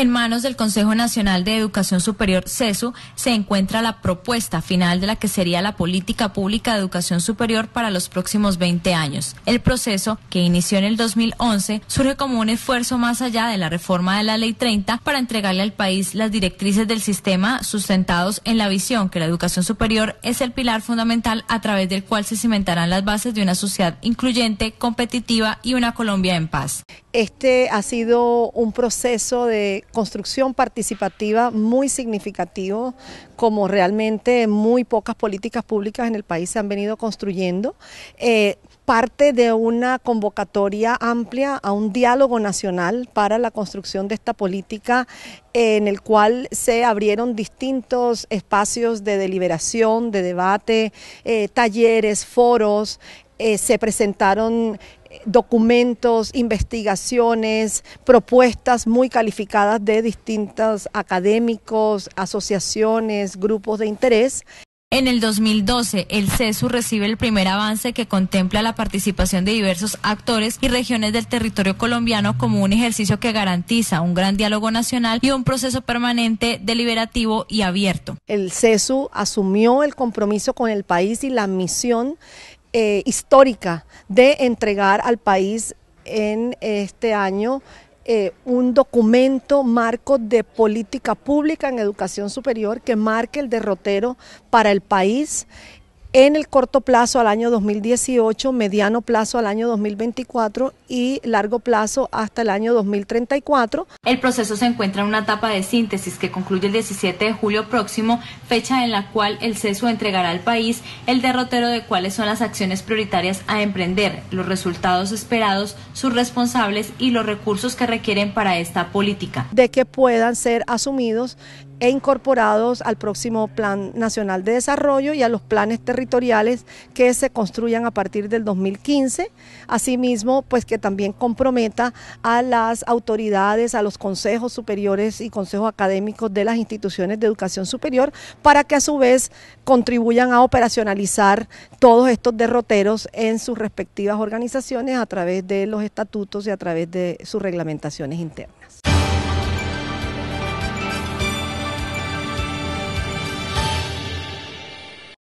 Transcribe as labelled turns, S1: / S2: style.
S1: En manos del Consejo Nacional de Educación Superior, CESU, se encuentra la propuesta final de la que sería la política pública de educación superior para los próximos 20 años. El proceso, que inició en el 2011, surge como un esfuerzo más allá de la reforma de la Ley 30 para entregarle al país las directrices del sistema sustentados en la visión que la educación superior es el pilar fundamental a través del cual se cimentarán las bases de una sociedad incluyente, competitiva y una Colombia en paz.
S2: Este ha sido un proceso de construcción participativa muy significativo, como realmente muy pocas políticas públicas en el país se han venido construyendo. Eh, parte de una convocatoria amplia a un diálogo nacional para la construcción de esta política en el cual se abrieron distintos espacios de deliberación, de debate, eh, talleres, foros, eh, se presentaron documentos, investigaciones, propuestas muy calificadas de distintos académicos, asociaciones, grupos de interés. En el 2012,
S1: el CESU recibe el primer avance que contempla la participación de diversos actores y regiones del territorio colombiano como un ejercicio que garantiza un gran diálogo nacional y un proceso permanente, deliberativo y abierto.
S2: El CESU asumió el compromiso con el país y la misión eh, histórica de entregar al país en este año eh, un documento marco de política pública en educación superior que marque el derrotero para el país en el corto plazo al año 2018, mediano plazo al año 2024 y largo plazo hasta el año 2034.
S1: El proceso se encuentra en una etapa de síntesis que concluye el 17 de julio próximo, fecha en la cual el CESU entregará al país el derrotero de cuáles son las acciones prioritarias a emprender, los resultados esperados, sus responsables y los recursos que requieren para esta política.
S2: De que puedan ser asumidos e incorporados al próximo Plan Nacional de Desarrollo y a los planes territoriales que se construyan a partir del 2015. Asimismo, pues que también comprometa a las autoridades, a los consejos superiores y consejos académicos de las instituciones de educación superior para que a su vez contribuyan a operacionalizar todos estos derroteros en sus respectivas organizaciones a través de los estatutos y a través de sus reglamentaciones internas.